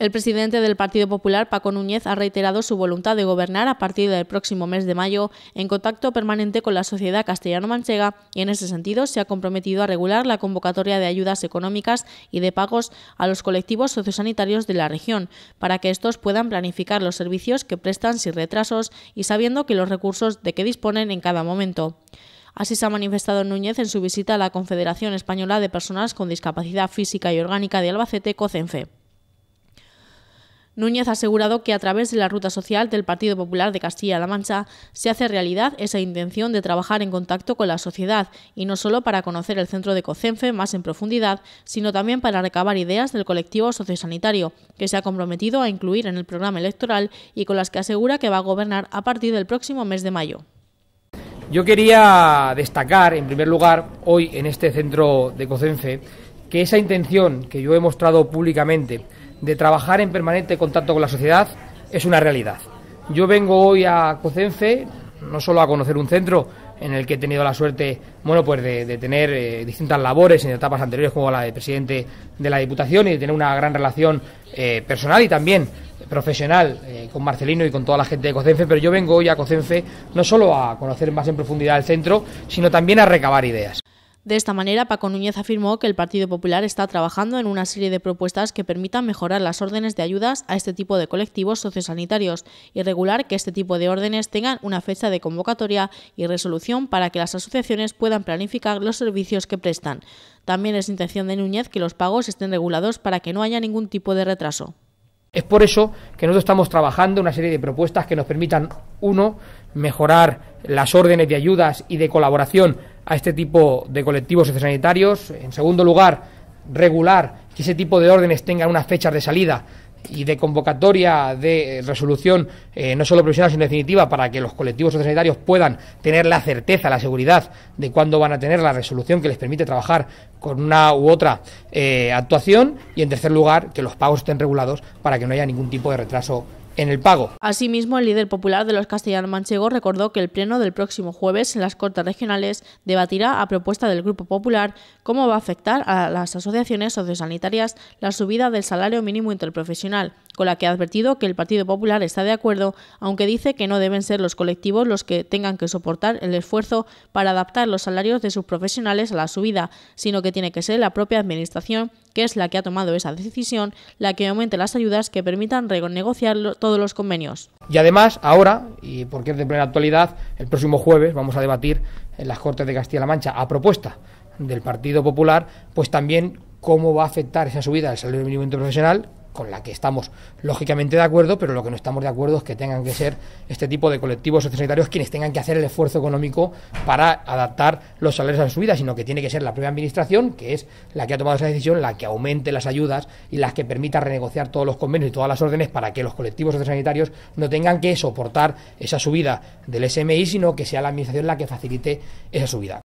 El presidente del Partido Popular, Paco Núñez, ha reiterado su voluntad de gobernar a partir del próximo mes de mayo en contacto permanente con la sociedad castellano-manchega y en ese sentido se ha comprometido a regular la convocatoria de ayudas económicas y de pagos a los colectivos sociosanitarios de la región para que estos puedan planificar los servicios que prestan sin retrasos y sabiendo que los recursos de que disponen en cada momento. Así se ha manifestado Núñez en su visita a la Confederación Española de Personas con Discapacidad Física y Orgánica de Albacete, COCENFE. Núñez ha asegurado que a través de la ruta social del Partido Popular de Castilla-La Mancha se hace realidad esa intención de trabajar en contacto con la sociedad y no solo para conocer el centro de COCENFE más en profundidad, sino también para recabar ideas del colectivo sociosanitario, que se ha comprometido a incluir en el programa electoral y con las que asegura que va a gobernar a partir del próximo mes de mayo. Yo quería destacar, en primer lugar, hoy en este centro de COCENFE, que esa intención que yo he mostrado públicamente de trabajar en permanente contacto con la sociedad es una realidad. Yo vengo hoy a Cocenfe no solo a conocer un centro en el que he tenido la suerte bueno pues de, tener eh, distintas labores en etapas anteriores como la de presidente de la Diputación y de tener una gran relación eh, personal y también profesional eh, con Marcelino y con toda la gente de Cocenfe, pero yo vengo hoy a Cocenfe no solo a conocer más en profundidad el centro, sino también a recabar ideas. De esta manera, Paco Núñez afirmó que el Partido Popular está trabajando en una serie de propuestas que permitan mejorar las órdenes de ayudas a este tipo de colectivos sociosanitarios y regular que este tipo de órdenes tengan una fecha de convocatoria y resolución para que las asociaciones puedan planificar los servicios que prestan. También es intención de Núñez que los pagos estén regulados para que no haya ningún tipo de retraso. Es por eso que nosotros estamos trabajando una serie de propuestas que nos permitan, uno, mejorar las órdenes de ayudas y de colaboración a este tipo de colectivos sanitarios. En segundo lugar, regular que ese tipo de órdenes tengan unas fechas de salida y de convocatoria de eh, resolución, eh, no solo provisional, sino definitiva, para que los colectivos sanitarios puedan tener la certeza, la seguridad de cuándo van a tener la resolución que les permite trabajar con una u otra eh, actuación. Y, en tercer lugar, que los pagos estén regulados para que no haya ningún tipo de retraso en el pago. Asimismo, el líder popular de los castellanos manchegos recordó que el pleno del próximo jueves en las Cortes Regionales debatirá a propuesta del Grupo Popular cómo va a afectar a las asociaciones sociosanitarias la subida del salario mínimo interprofesional, con la que ha advertido que el Partido Popular está de acuerdo, aunque dice que no deben ser los colectivos los que tengan que soportar el esfuerzo para adaptar los salarios de sus profesionales a la subida, sino que tiene que ser la propia Administración, que es la que ha tomado esa decisión, la que aumente las ayudas que permitan los todos los convenios. Y además, ahora, y porque es de plena actualidad, el próximo jueves vamos a debatir en las Cortes de Castilla-La Mancha, a propuesta del Partido Popular, pues también cómo va a afectar esa subida del salario mínimo interprofesional, con la que estamos lógicamente de acuerdo, pero lo que no estamos de acuerdo es que tengan que ser este tipo de colectivos sanitarios quienes tengan que hacer el esfuerzo económico para adaptar los salarios a la subida, sino que tiene que ser la propia administración, que es la que ha tomado esa decisión, la que aumente las ayudas y las que permita renegociar todos los convenios y todas las órdenes para que los colectivos sanitarios no tengan que soportar esa subida del SMI, sino que sea la administración la que facilite esa subida.